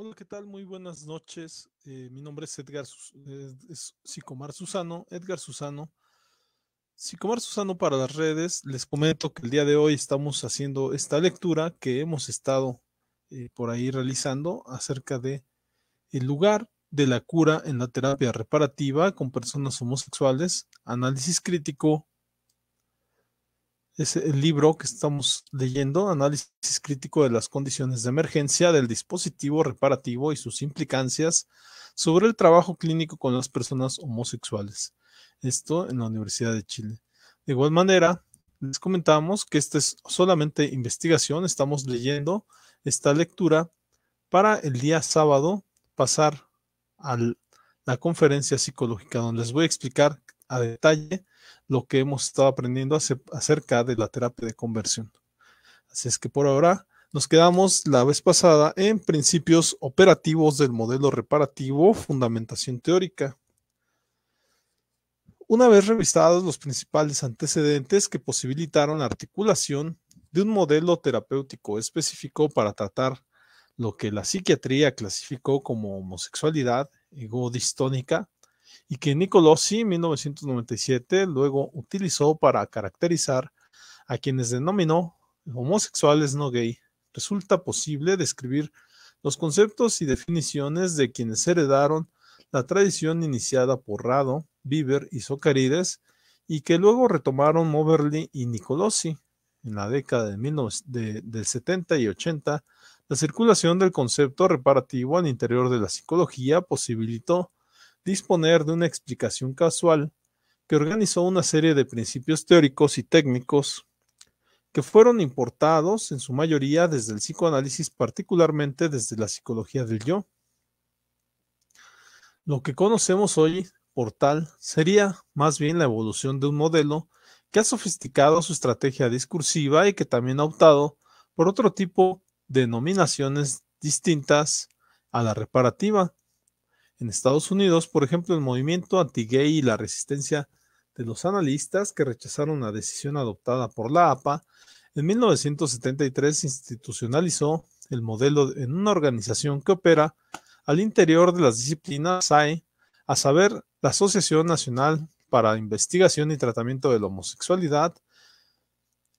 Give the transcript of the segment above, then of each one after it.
Hola, ¿qué tal? Muy buenas noches. Eh, mi nombre es Edgar, eh, es Psicomar Susano, Edgar Susano. Psicomar Susano para las redes, les comento que el día de hoy estamos haciendo esta lectura que hemos estado eh, por ahí realizando acerca de el lugar de la cura en la terapia reparativa con personas homosexuales, análisis crítico es el libro que estamos leyendo, Análisis crítico de las condiciones de emergencia del dispositivo reparativo y sus implicancias sobre el trabajo clínico con las personas homosexuales. Esto en la Universidad de Chile. De igual manera, les comentamos que esta es solamente investigación, estamos leyendo esta lectura para el día sábado pasar a la conferencia psicológica, donde les voy a explicar a detalle lo que hemos estado aprendiendo acerca de la terapia de conversión. Así es que por ahora nos quedamos la vez pasada en principios operativos del modelo reparativo, fundamentación teórica. Una vez revisados los principales antecedentes que posibilitaron la articulación de un modelo terapéutico específico para tratar lo que la psiquiatría clasificó como homosexualidad ego distónica, y que Nicolosi en 1997 luego utilizó para caracterizar a quienes denominó homosexuales no gay. Resulta posible describir los conceptos y definiciones de quienes heredaron la tradición iniciada por Rado, Bieber y Socarides y que luego retomaron Moverly y Nicolosi. En la década de, 70 y 80, la circulación del concepto reparativo al interior de la psicología posibilitó disponer de una explicación casual que organizó una serie de principios teóricos y técnicos que fueron importados en su mayoría desde el psicoanálisis, particularmente desde la psicología del yo. Lo que conocemos hoy por tal sería más bien la evolución de un modelo que ha sofisticado su estrategia discursiva y que también ha optado por otro tipo de denominaciones distintas a la reparativa, en Estados Unidos, por ejemplo, el movimiento anti-gay y la resistencia de los analistas que rechazaron la decisión adoptada por la APA, en 1973 institucionalizó el modelo en una organización que opera al interior de las disciplinas SAE, a saber, la Asociación Nacional para Investigación y Tratamiento de la Homosexualidad.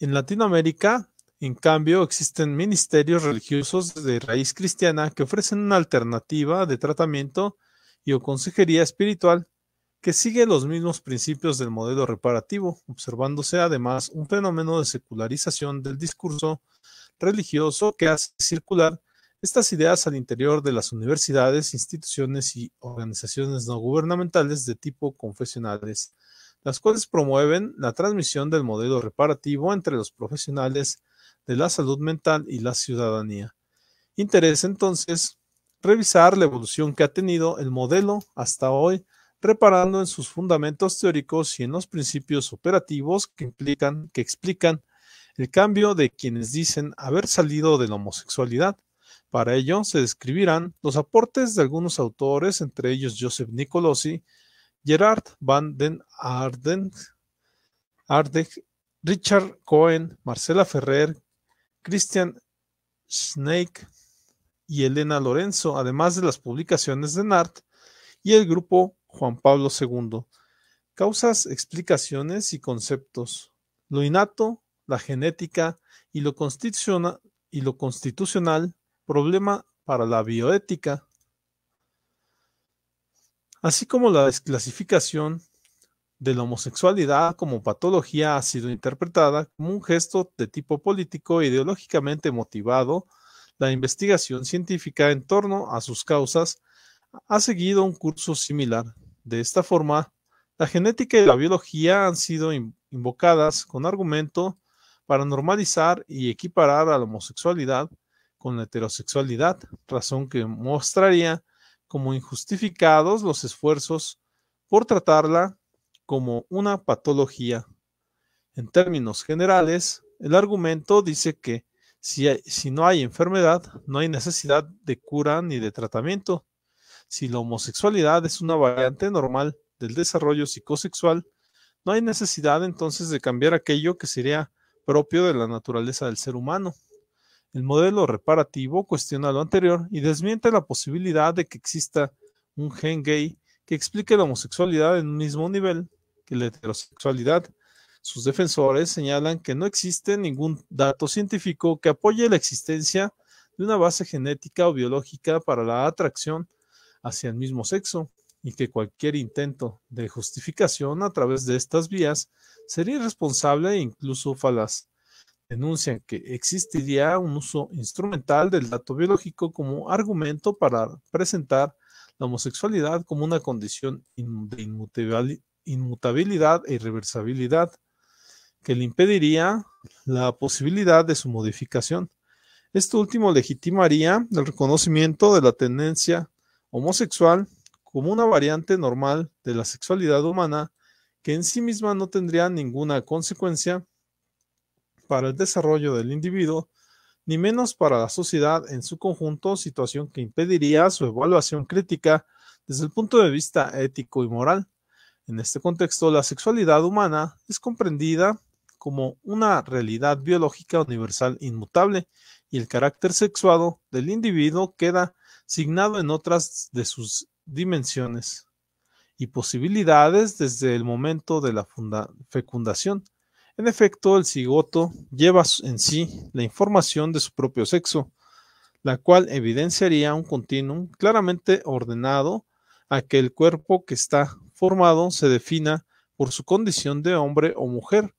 En Latinoamérica, en cambio, existen ministerios religiosos de raíz cristiana que ofrecen una alternativa de tratamiento y o consejería espiritual que sigue los mismos principios del modelo reparativo, observándose además un fenómeno de secularización del discurso religioso que hace circular estas ideas al interior de las universidades, instituciones y organizaciones no gubernamentales de tipo confesionales, las cuales promueven la transmisión del modelo reparativo entre los profesionales de la salud mental y la ciudadanía. Interesa entonces revisar la evolución que ha tenido el modelo hasta hoy, reparando en sus fundamentos teóricos y en los principios operativos que implican, que explican el cambio de quienes dicen haber salido de la homosexualidad. Para ello se describirán los aportes de algunos autores, entre ellos Joseph Nicolosi, Gerard van den Arden, Richard Cohen, Marcela Ferrer, Christian Snake, y Elena Lorenzo, además de las publicaciones de NART y el grupo Juan Pablo II. Causas, explicaciones y conceptos. Lo innato, la genética y lo, constitucional, problema para la bioética. Así como la desclasificación de la homosexualidad como patología ha sido interpretada como un gesto de tipo político ideológicamente motivado la investigación científica en torno a sus causas ha seguido un curso similar. De esta forma, la genética y la biología han sido invocadas con argumento para normalizar y equiparar a la homosexualidad con la heterosexualidad, razón que mostraría como injustificados los esfuerzos por tratarla como una patología. En términos generales, el argumento dice que si, no hay enfermedad, no hay necesidad de cura ni de tratamiento. Si la homosexualidad es una variante normal del desarrollo psicosexual, no hay necesidad entonces de cambiar aquello que sería propio de la naturaleza del ser humano. El modelo reparativo cuestiona lo anterior y desmiente la posibilidad de que exista un gen gay que explique la homosexualidad en un mismo nivel que la heterosexualidad sus defensores señalan que no existe ningún dato científico que apoye la existencia de una base genética o biológica para la atracción hacia el mismo sexo y que cualquier intento de justificación a través de estas vías sería irresponsable e incluso falaz. Denuncian que existiría un uso instrumental del dato biológico como argumento para presentar la homosexualidad como una condición de inmutabilidad e irreversibilidad que le impediría la posibilidad de su modificación. Esto último legitimaría el reconocimiento de la tendencia homosexual como una variante normal de la sexualidad humana que en sí misma no tendría ninguna consecuencia para el desarrollo del individuo, ni menos para la sociedad en su conjunto, situación que impediría su evaluación crítica desde el punto de vista ético y moral. En este contexto, la sexualidad humana es comprendida como una realidad biológica universal inmutable y el carácter sexuado del individuo queda signado en otras de sus dimensiones y posibilidades desde el momento de la fecundación. En efecto, el cigoto lleva en sí la información de su propio sexo, la cual evidenciaría un continuum claramente ordenado a que el cuerpo que está formado se defina por su condición de hombre o mujer,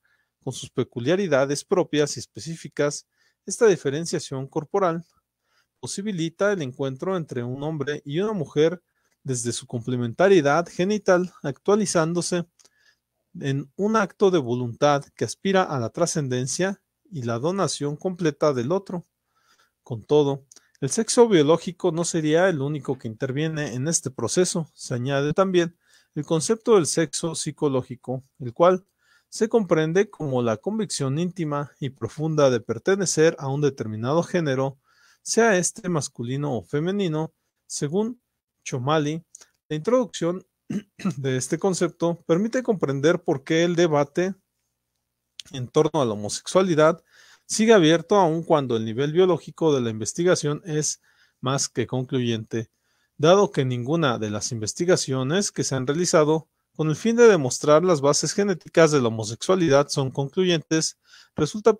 con sus peculiaridades propias y específicas, esta diferenciación corporal posibilita el encuentro entre un hombre y una mujer desde su complementariedad genital, actualizándose en un acto de voluntad que aspira a la trascendencia y la donación completa del otro. Con todo, el sexo biológico no sería el único que interviene en este proceso. Se añade también el concepto del sexo psicológico, el cual se comprende como la convicción íntima y profunda de pertenecer a un determinado género, sea este masculino o femenino, según Chomali, la introducción de este concepto permite comprender por qué el debate en torno a la homosexualidad sigue abierto aun cuando el nivel biológico de la investigación es más que concluyente, dado que ninguna de las investigaciones que se han realizado con el fin de demostrar las bases genéticas de la homosexualidad son concluyentes, resulta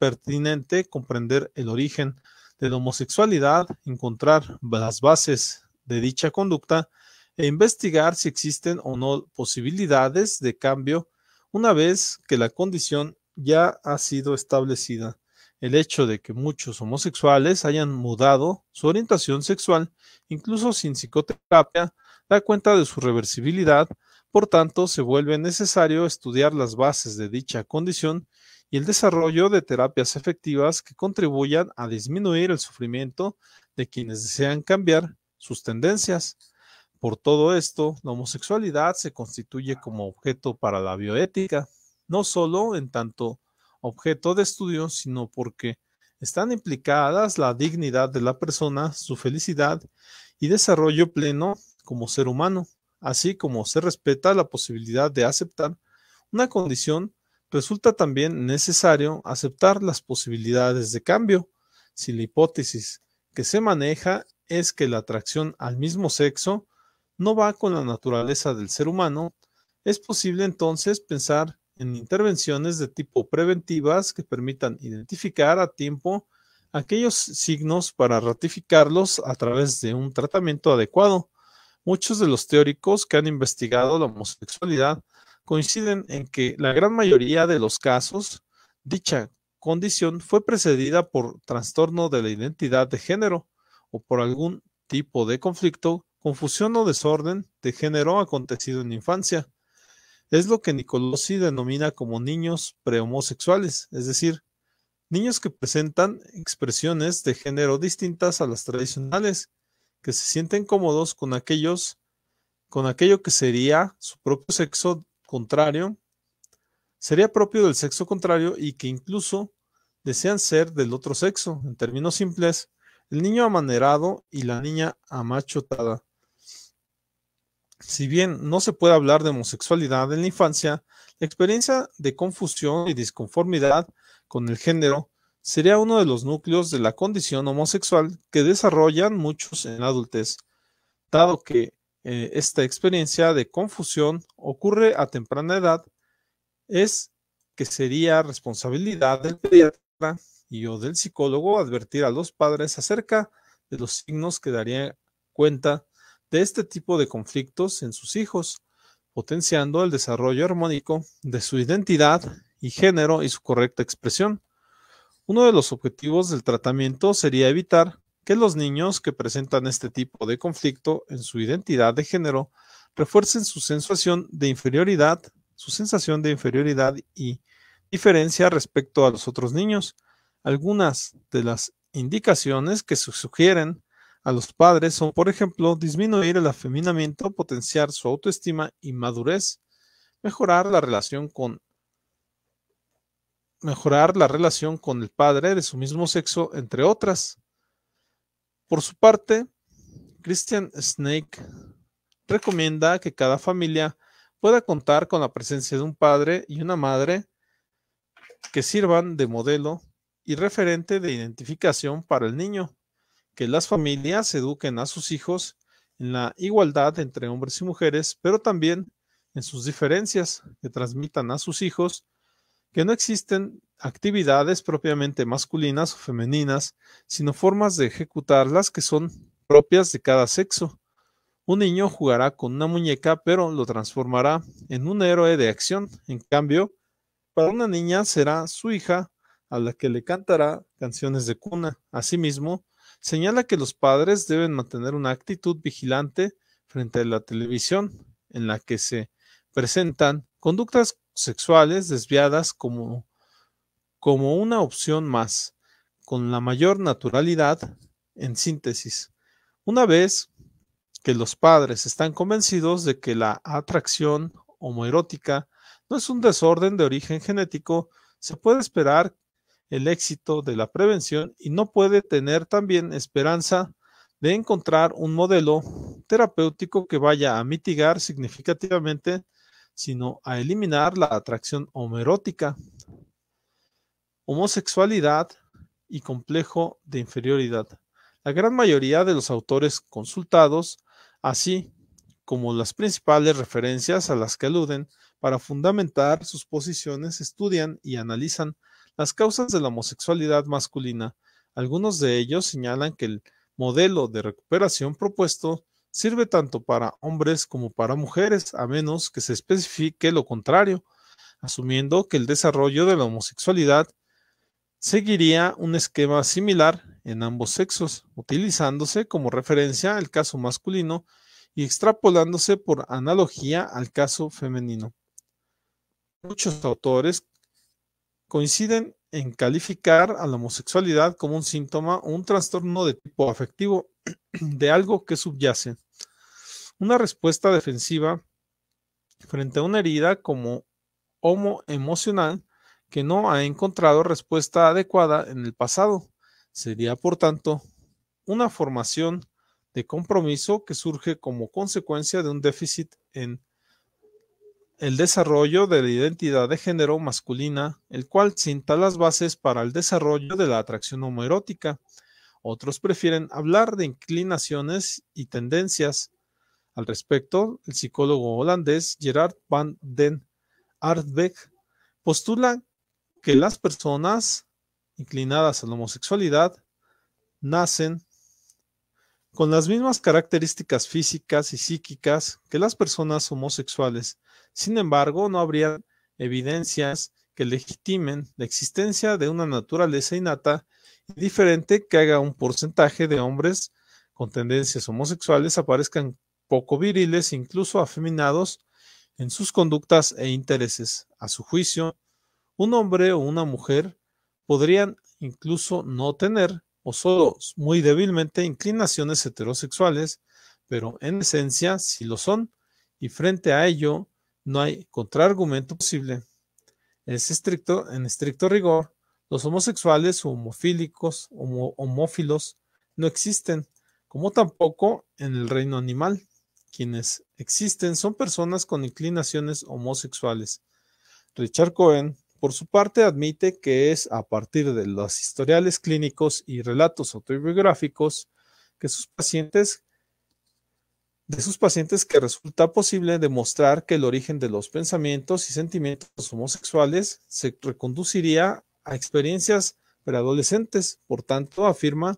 pertinente comprender el origen de la homosexualidad, encontrar las bases de dicha conducta e investigar si existen o no posibilidades de cambio una vez que la condición ya ha sido establecida. El hecho de que muchos homosexuales hayan mudado su orientación sexual, incluso sin psicoterapia, da cuenta de su reversibilidad por tanto, se vuelve necesario estudiar las bases de dicha condición y el desarrollo de terapias efectivas que contribuyan a disminuir el sufrimiento de quienes desean cambiar sus tendencias. Por todo esto, la homosexualidad se constituye como objeto para la bioética, no solo en tanto objeto de estudio, sino porque están implicadas la dignidad de la persona, su felicidad y desarrollo pleno como ser humano así como se respeta la posibilidad de aceptar una condición, resulta también necesario aceptar las posibilidades de cambio. Si la hipótesis que se maneja es que la atracción al mismo sexo no va con la naturaleza del ser humano, es posible entonces pensar en intervenciones de tipo preventivas que permitan identificar a tiempo aquellos signos para ratificarlos a través de un tratamiento adecuado. Muchos de los teóricos que han investigado la homosexualidad coinciden en que la gran mayoría de los casos, dicha condición fue precedida por trastorno de la identidad de género o por algún tipo de conflicto, confusión o desorden de género acontecido en infancia. Es lo que Nicolosi denomina como niños prehomosexuales, es decir, niños que presentan expresiones de género distintas a las tradicionales que se sienten cómodos con aquellos, con aquello que sería su propio sexo contrario, sería propio del sexo contrario y que incluso desean ser del otro sexo. En términos simples, el niño amanerado y la niña amachotada. Si bien no se puede hablar de homosexualidad en la infancia, la experiencia de confusión y disconformidad con el género sería uno de los núcleos de la condición homosexual que desarrollan muchos en la adultez, dado que eh, esta experiencia de confusión ocurre a temprana edad, es que sería responsabilidad del pediatra y o del psicólogo advertir a los padres acerca de los signos que darían cuenta de este tipo de conflictos en sus hijos, potenciando el desarrollo armónico de su identidad y género y su correcta expresión. Uno de los objetivos del tratamiento sería evitar que los niños que presentan este tipo de conflicto en su identidad de género refuercen su sensación de inferioridad, su sensación de inferioridad y diferencia respecto a los otros niños. Algunas de las indicaciones que se sugieren a los padres son, por ejemplo, disminuir el afeminamiento, potenciar su autoestima y madurez, mejorar la relación con mejorar la relación con el padre de su mismo sexo, entre otras. Por su parte, Christian Snake recomienda que cada familia pueda contar con la presencia de un padre y una madre que sirvan de modelo y referente de identificación para el niño, que las familias eduquen a sus hijos en la igualdad entre hombres y mujeres, pero también en sus diferencias, que transmitan a sus hijos que no existen actividades propiamente masculinas o femeninas, sino formas de ejecutarlas que son propias de cada sexo. Un niño jugará con una muñeca, pero lo transformará en un héroe de acción. En cambio, para una niña será su hija a la que le cantará canciones de cuna. Asimismo, señala que los padres deben mantener una actitud vigilante frente a la televisión en la que se presentan conductas sexuales desviadas como, como una opción más, con la mayor naturalidad, en síntesis. Una vez que los padres están convencidos de que la atracción homoerótica no es un desorden de origen genético, se puede esperar el éxito de la prevención y no puede tener también esperanza de encontrar un modelo terapéutico que vaya a mitigar significativamente sino a eliminar la atracción homerótica, homosexualidad y complejo de inferioridad. La gran mayoría de los autores consultados, así como las principales referencias a las que aluden para fundamentar sus posiciones, estudian y analizan las causas de la homosexualidad masculina. Algunos de ellos señalan que el modelo de recuperación propuesto sirve tanto para hombres como para mujeres, a menos que se especifique lo contrario, asumiendo que el desarrollo de la homosexualidad seguiría un esquema similar en ambos sexos, utilizándose como referencia el caso masculino y extrapolándose por analogía al caso femenino. Muchos autores coinciden en calificar a la homosexualidad como un síntoma o un trastorno de tipo afectivo de algo que subyace una respuesta defensiva frente a una herida como homoemocional emocional que no ha encontrado respuesta adecuada en el pasado. Sería, por tanto, una formación de compromiso que surge como consecuencia de un déficit en el desarrollo de la identidad de género masculina, el cual cinta las bases para el desarrollo de la atracción homoerótica. Otros prefieren hablar de inclinaciones y tendencias al respecto, el psicólogo holandés Gerard van den Aardbeck postula que las personas inclinadas a la homosexualidad nacen con las mismas características físicas y psíquicas que las personas homosexuales. Sin embargo, no habría evidencias que legitimen la existencia de una naturaleza innata y diferente que haga un porcentaje de hombres con tendencias homosexuales aparezcan poco viriles, incluso afeminados, en sus conductas e intereses. A su juicio, un hombre o una mujer podrían incluso no tener o solo muy débilmente inclinaciones heterosexuales, pero en esencia sí lo son, y frente a ello no hay contraargumento posible. Es estricto, en estricto rigor, los homosexuales o homofílicos, homófilos, no existen, como tampoco en el reino animal quienes existen son personas con inclinaciones homosexuales. Richard Cohen, por su parte, admite que es a partir de los historiales clínicos y relatos autobiográficos que sus pacientes de sus pacientes que resulta posible demostrar que el origen de los pensamientos y sentimientos homosexuales se reconduciría a experiencias preadolescentes. Por tanto, afirma,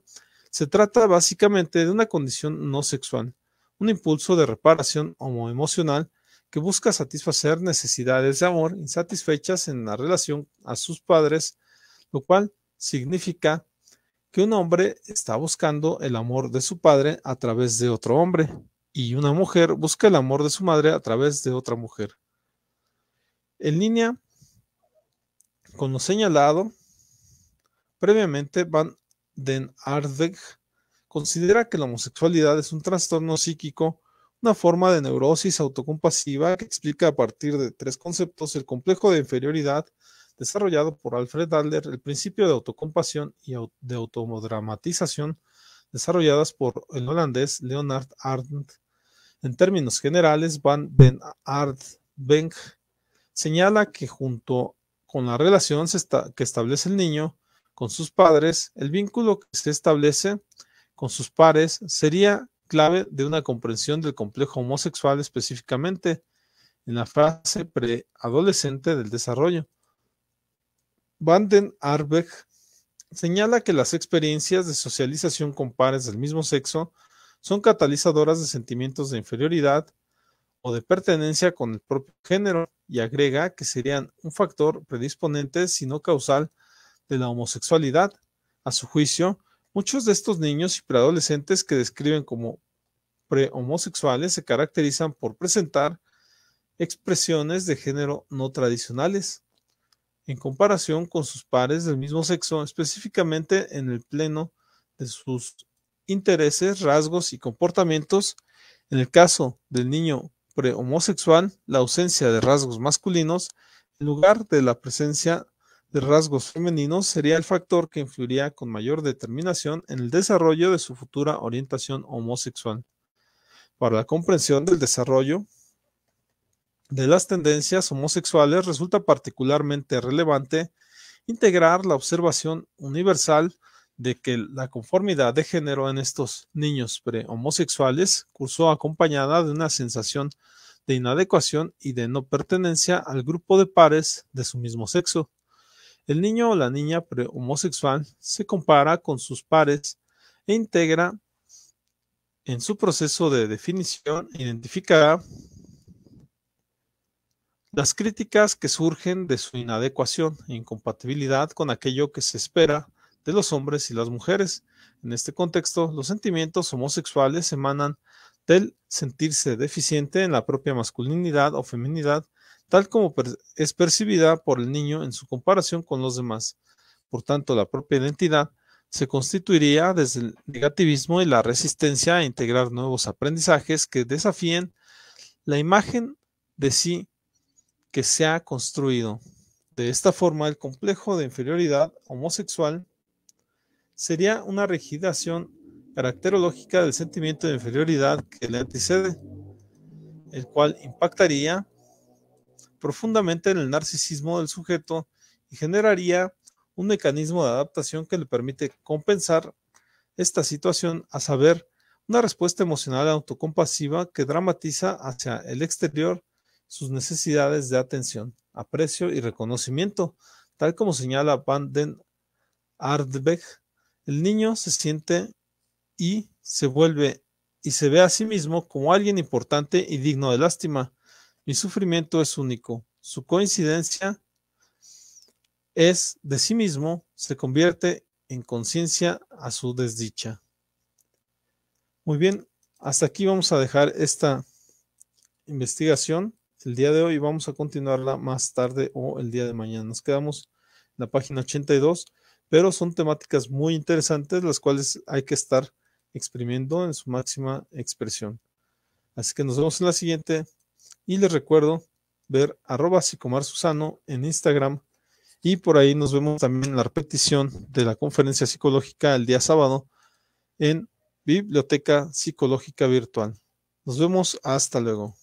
se trata básicamente de una condición no sexual un impulso de reparación homoemocional que busca satisfacer necesidades de amor insatisfechas en la relación a sus padres, lo cual significa que un hombre está buscando el amor de su padre a través de otro hombre y una mujer busca el amor de su madre a través de otra mujer. En línea con lo señalado previamente, Van den Ardegh considera que la homosexualidad es un trastorno psíquico, una forma de neurosis autocompasiva que explica a partir de tres conceptos el complejo de inferioridad desarrollado por Alfred Adler, el principio de autocompasión y de automodramatización desarrolladas por el holandés Leonard Arndt. En términos generales, Van Ben señala que junto con la relación que establece el niño con sus padres, el vínculo que se establece con sus pares sería clave de una comprensión del complejo homosexual específicamente en la fase preadolescente del desarrollo. den Arbeck señala que las experiencias de socialización con pares del mismo sexo son catalizadoras de sentimientos de inferioridad o de pertenencia con el propio género y agrega que serían un factor predisponente, si no causal, de la homosexualidad. A su juicio, Muchos de estos niños y preadolescentes que describen como prehomosexuales se caracterizan por presentar expresiones de género no tradicionales, en comparación con sus pares del mismo sexo, específicamente en el pleno de sus intereses, rasgos y comportamientos. En el caso del niño prehomosexual, la ausencia de rasgos masculinos en lugar de la presencia de rasgos femeninos sería el factor que influiría con mayor determinación en el desarrollo de su futura orientación homosexual. Para la comprensión del desarrollo de las tendencias homosexuales resulta particularmente relevante integrar la observación universal de que la conformidad de género en estos niños prehomosexuales cursó acompañada de una sensación de inadecuación y de no pertenencia al grupo de pares de su mismo sexo. El niño o la niña homosexual se compara con sus pares e integra en su proceso de definición, identificará las críticas que surgen de su inadecuación e incompatibilidad con aquello que se espera de los hombres y las mujeres. En este contexto, los sentimientos homosexuales emanan del sentirse deficiente en la propia masculinidad o feminidad tal como es percibida por el niño en su comparación con los demás. Por tanto, la propia identidad se constituiría desde el negativismo y la resistencia a integrar nuevos aprendizajes que desafíen la imagen de sí que se ha construido. De esta forma, el complejo de inferioridad homosexual sería una rigidación caracterológica del sentimiento de inferioridad que le antecede, el cual impactaría profundamente en el narcisismo del sujeto y generaría un mecanismo de adaptación que le permite compensar esta situación, a saber, una respuesta emocional autocompasiva que dramatiza hacia el exterior sus necesidades de atención, aprecio y reconocimiento. Tal como señala Van den Ardbeck, el niño se siente y se vuelve y se ve a sí mismo como alguien importante y digno de lástima, mi sufrimiento es único. Su coincidencia es de sí mismo, se convierte en conciencia a su desdicha. Muy bien, hasta aquí vamos a dejar esta investigación. El día de hoy vamos a continuarla más tarde o el día de mañana. Nos quedamos en la página 82, pero son temáticas muy interesantes las cuales hay que estar exprimiendo en su máxima expresión. Así que nos vemos en la siguiente. Y les recuerdo ver arroba psicomar susano en Instagram. Y por ahí nos vemos también en la repetición de la conferencia psicológica el día sábado en Biblioteca Psicológica Virtual. Nos vemos hasta luego.